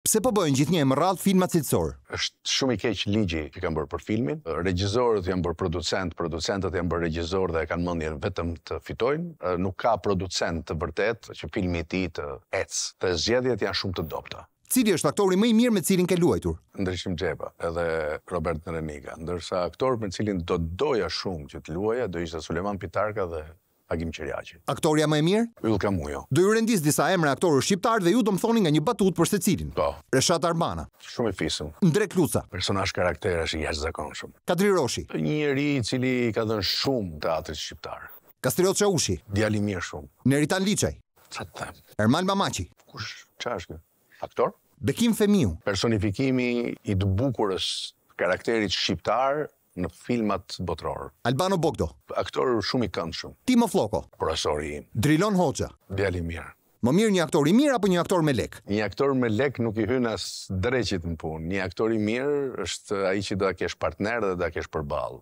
Pse po bëjnë gjithnjë më rradh filma cilësorë? Është shumë i keq ligji që kanë bërë për filmin. Regjisorët janë bërë producent, producentët janë bërë regjisor dhe kanë mendjen vetëm të fitojnë. Nuk ka producent të vërtet që filmi i ti tij të ecë. Të zgjedhjet janë shumë të dobta. Cili është aktori më i mirë me cilin ke luajtur? Ndryshim Xhepa, edhe Robert Nrenika. Ndërsa aktori me cilin do doja shumë që të luaja do ishte Suleman Pitarka dhe Agim Qeriaqi. Aktoria më e mirë? Ylka Mujo. Do ju rendis disa emra aktorë shqiptar dhe ju do më thoni nga një batut për se cilin. Po. Reshat Arbana. Shumë e fisëm. Ndrek Luca. Personash karakter është i jashtë zakonë shumë. Kadri Roshi. Një eri cili ka dhenë shumë të atët shqiptar. Kastriot Shaushi. Djali mirë shumë. Neritan Liqaj. Qa të them? Erman Mamaci. Kush, qashkë. është Aktor? Bekim Femiu. Personifikimi i të bukurës karakterit shqiptar në filmat botëror. Albano Bogdo. Aktor shumë i shumë. Timo Floko. Profesori im. Drilon Hoxha. Djali mirë. Më mirë një aktor i mirë apo një aktor me lek? Një aktor me lek nuk i hyn as dreqit në punë. Një aktor i mirë është ai që do ta kesh partner dhe da ta kesh përballë.